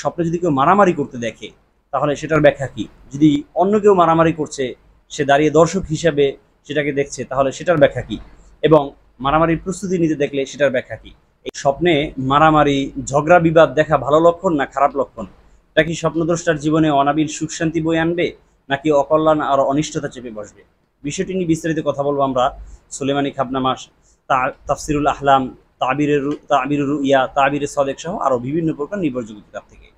স্বপ্নে যদি কেউ মারামারি করতে দেখে তাহলে সেটার ব্যাখ্যা কি যদি অন্য কেউ মারামারি করছে সে দাঁড়িয়ে দর্শক হিসাবে সেটাকে দেখছে তাহলে সেটার ব্যাখ্যা কি এবং মারামারির প্রস্তুতি নিতে দেখলে সেটার ব্যাখ্যা কি এই স্বপ্নে মারামারি ঝগড়া বিবাদ দেখা ভালো লক্ষণ না খারাপ লক্ষণ এটা কি স্বপ্নদ্রষ্টার জীবনে অনাবিল সুখ শান্তি বই আনবে নাকি অকল্যাণ আর অনিষ্টতা চেপে বসবে বিষয়টি নিয়ে বিস্তারিত কথা বলবো আমরা সুলেমানি খাবনামাস তাফসিরুল আহলাম তাবিরের তাবিরের ইয়া তাবিরের সদেক সহ আরও বিভিন্ন প্রকার নির্ভরযোগ্য কিতাব থেকে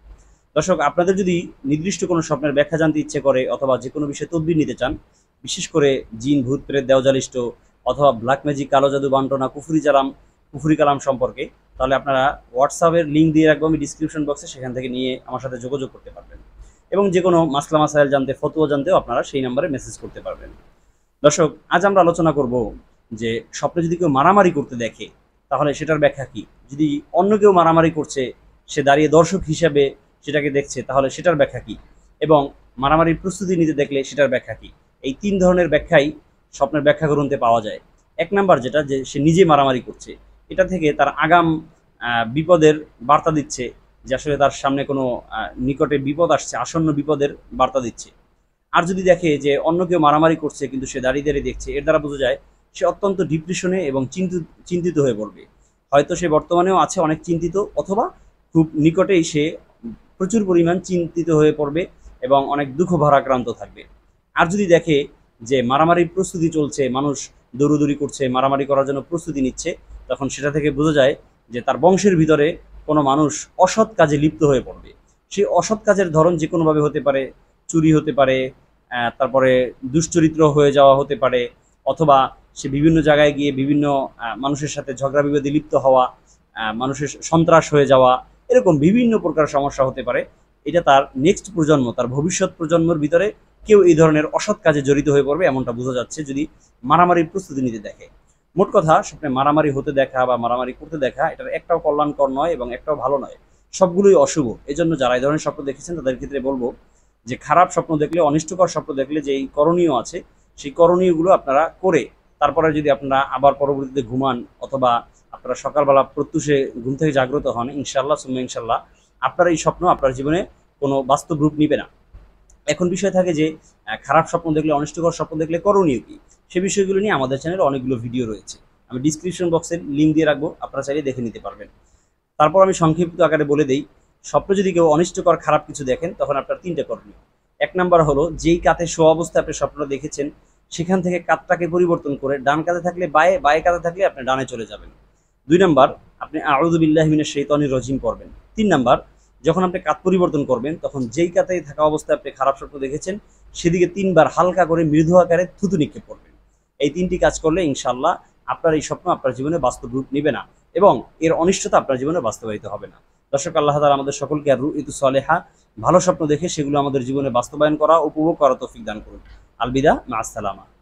দর্শক আপনাদের যদি নির্দিষ্ট কোনো স্বপ্নের ব্যাখ্যা জানতে ইচ্ছে করে অথবা যে কোনো বিষয়ে তদ্বির নিতে চান বিশেষ করে জিন ভূত দেওজালিষ্ট অথবা ব্ল্যাক ম্যাজিক কালো জাদু বান্টনা কুফুরি জালাম কুফুরি কালাম সম্পর্কে তাহলে আপনারা হোয়াটসঅ্যাপের লিঙ্ক দিয়ে রাখবো আমি ডিসক্রিপশন বক্সে সেখান থেকে নিয়ে আমার সাথে যোগাযোগ করতে পারবেন এবং যে কোনো মাসলা মাসাইল জানতে ফতুয়া জানতেও আপনারা সেই নাম্বারে মেসেজ করতে পারবেন দর্শক আজ আমরা আলোচনা করব যে স্বপ্নে যদি কেউ মারামারি করতে দেখে তাহলে সেটার ব্যাখ্যা কি যদি অন্য কেউ মারামারি করছে সে দাঁড়িয়ে দর্শক হিসাবে সেটাকে দেখছে তাহলে সেটার ব্যাখ্যা কি এবং মারামারির প্রস্তুতি নিতে দেখলে সেটার ব্যাখ্যা কি এই তিন ধরনের ব্যাখ্যাই স্বপ্নের ব্যাখ্যা গ্রন্থে পাওয়া যায় এক নাম্বার যেটা যে সে নিজে মারামারি করছে এটা থেকে তার আগাম বিপদের বার্তা দিচ্ছে যে আসলে তার সামনে কোনো নিকটে বিপদ আসছে আসন্ন বিপদের বার্তা দিচ্ছে আর যদি দেখে যে অন্য কেউ মারামারি করছে কিন্তু সে দাঁড়িয়ে দাঁড়িয়ে দেখছে এর দ্বারা বোঝা যায় সে অত্যন্ত ডিপ্রেশনে এবং চিন্তিত চিন্তিত হয়ে পড়বে হয়তো সে বর্তমানেও আছে অনেক চিন্তিত অথবা খুব নিকটেই সে প্রচুর পরিমাণ চিন্তিত হয়ে পড়বে এবং অনেক দুঃখ ভারাক্রান্ত থাকবে আর যদি দেখে যে মারামারির প্রস্তুতি চলছে মানুষ দৌড়দৌড়ি করছে মারামারি করার জন্য প্রস্তুতি নিচ্ছে তখন সেটা থেকে বোঝা যায় যে তার বংশের ভিতরে কোনো মানুষ অসৎ কাজে লিপ্ত হয়ে পড়বে সেই অসৎ কাজের ধরন যে কোনোভাবে হতে পারে চুরি হতে পারে তারপরে দুশ্চরিত্র হয়ে যাওয়া হতে পারে অথবা সে বিভিন্ন জায়গায় গিয়ে বিভিন্ন মানুষের সাথে ঝগড়া বিবাদে লিপ্ত হওয়া মানুষের সন্ত্রাস হয়ে যাওয়া এরকম বিভিন্ন প্রকার সমস্যা হতে পারে এটা তার নেক্সট প্রজন্ম তার ভবিষ্যৎ প্রজন্মের ভিতরে কেউ এই ধরনের অসৎ কাজে জড়িত হয়ে পড়বে এমনটা বোঝা যাচ্ছে যদি মারামারির প্রস্তুতি নিতে দেখে মোট কথা স্বপ্নে মারামারি হতে দেখা বা মারামারি করতে দেখা এটার একটাও কল্যাণকর নয় এবং একটাও ভালো নয় সবগুলোই অশুভ এজন্য যারা এই ধরনের স্বপ্ন দেখেছেন তাদের ক্ষেত্রে বলবো যে খারাপ স্বপ্ন দেখলে অনিষ্টকর স্বপ্ন দেখলে যে এই করণীয় আছে সেই করণীয়গুলো আপনারা করে তারপরে যদি আপনারা আবার পরবর্তীতে ঘুমান অথবা আপনারা সকালবেলা প্রত্যুষে ঘুম থেকে জাগ্রত হন ইনশাল্লাহ সুম্মা ইনশাল্লাহ আপনার এই স্বপ্ন আপনার জীবনে কোনো বাস্তব রূপ নিবে না এখন বিষয় থাকে যে খারাপ স্বপ্ন দেখলে অনিষ্টকর স্বপ্ন দেখলে করণীয় কী সে বিষয়গুলো নিয়ে আমাদের চ্যানেলে অনেকগুলো ভিডিও রয়েছে আমি ডিসক্রিপশন বক্সের লিঙ্ক দিয়ে রাখবো আপনারা চাইলে দেখে নিতে পারবেন তারপর আমি সংক্ষিপ্ত আকারে বলে দিই স্বপ্ন যদি কেউ অনিষ্টকর খারাপ কিছু দেখেন তখন আপনার তিনটে করণীয় এক নাম্বার হলো যেই কাতে শো অবস্থায় আপনি স্বপ্ন দেখেছেন সেখান থেকে কাতটাকে পরিবর্তন করে ডান কাতে থাকলে বায়ে বায়ে কাতে থাকলে আপনি ডানে চলে যাবেন দুই নাম্বার আপনি আউদুবিল্লাহমিনের শৈতনির রজিম করবেন তিন নাম্বার যখন আপনি কাত পরিবর্তন করবেন তখন যেই কাতে থাকা অবস্থায় আপনি খারাপ স্বপ্ন দেখেছেন সেদিকে তিনবার হালকা করে মৃদু আকারে থুতু নিক্ষেপ করবেন এই তিনটি কাজ করলে ইনশাল্লাহ আপনার এই স্বপ্ন আপনার জীবনে বাস্তব রূপ নেবে না এবং এর অনিষ্টতা আপনার জীবনে বাস্তবায়িত হবে না দর্শক আল্লাহ তালা আমাদের সকলকে আর রু ইতু সলেহা ভালো স্বপ্ন দেখে সেগুলো আমাদের জীবনে বাস্তবায়ন করা উপভোগ করা তৌফিক দান করুন البدا مع السلامه